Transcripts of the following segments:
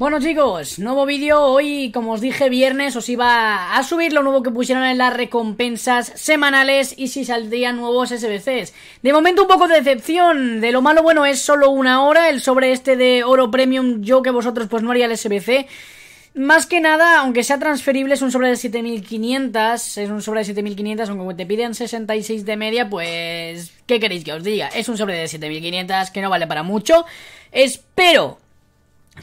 Bueno chicos, nuevo vídeo, hoy como os dije viernes os iba a subir lo nuevo que pusieron en las recompensas semanales y si saldrían nuevos SBCs. De momento un poco de decepción, de lo malo bueno es solo una hora, el sobre este de oro premium yo que vosotros pues no haría el SBC. Más que nada, aunque sea transferible, es un sobre de 7500. Es un sobre de 7500, aunque te piden 66 de media, pues. ¿Qué queréis que os diga? Es un sobre de 7500 que no vale para mucho. Espero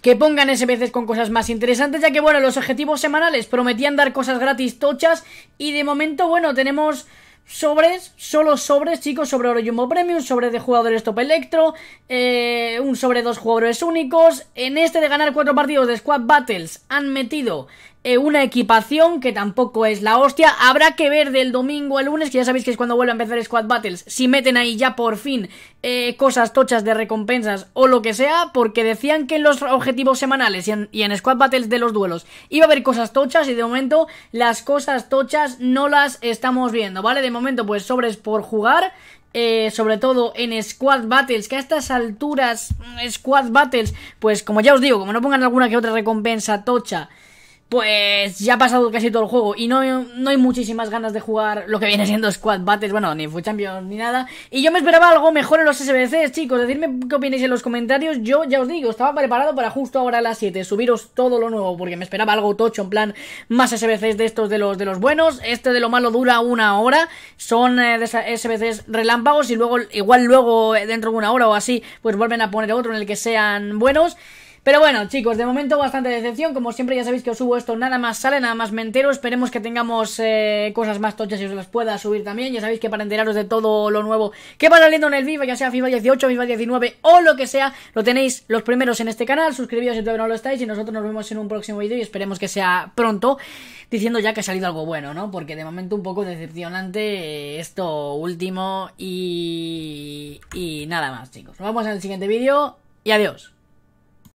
que pongan veces con cosas más interesantes, ya que bueno, los objetivos semanales prometían dar cosas gratis tochas y de momento, bueno, tenemos sobres, solo sobres, chicos, sobre Oro Jumbo Premium, sobre de jugadores top electro, eh, un sobre dos jugadores únicos. En este de ganar cuatro partidos de Squad Battles han metido eh, una equipación que tampoco es la hostia. Habrá que ver del domingo al lunes, que ya sabéis que es cuando vuelve a empezar Squad Battles, si meten ahí ya por fin eh, cosas tochas de recompensas o lo que sea, porque decían que en los objetivos semanales y en, Squad Battles de los duelos iba a haber cosas tochas y de momento las cosas tochas no las estamos viendo, ¿vale? De momento pues sobres por jugar, eh, sobre todo en Squad Battles, que a estas alturas, mm, Squad Battles, pues como ya os digo, como no pongan alguna que otra recompensa tocha, pues ya ha pasado casi todo el juego y no, hay muchísimas ganas de jugar lo que viene siendo Squad Battles, bueno, ni Fue Champions ni nada. Y yo me esperaba algo mejor en los SBCs, chicos. Decidme qué opináis en los comentarios. Yo ya os digo, estaba preparado para justo ahora a las 7 subiros todo lo nuevo, porque me esperaba algo tocho, en plan más SBCs de estos de los, de los buenos. Este de lo malo dura una hora, son eh, SBCs relámpagos y luego, igual luego eh, dentro de una hora o así, pues vuelven a poner otro en el que sean buenos. Pero bueno, chicos, de momento bastante decepción. Como siempre, ya sabéis que os subo esto nada más sale, nada más me entero. Esperemos que tengamos eh, cosas más tochas y os las pueda subir también. Ya sabéis que para enteraros de todo lo nuevo que va saliendo en el FIFA, ya sea FIFA 18, FIFA 19 o lo que sea, lo tenéis los primeros en este canal. Suscribíos si todavía no lo estáis y nosotros nos vemos en un próximo vídeo y esperemos que sea pronto. Diciendo ya que ha salido algo bueno, ¿no? Porque de momento un poco decepcionante esto último y... Y nada más, chicos. Nos vemos en el siguiente vídeo y adiós.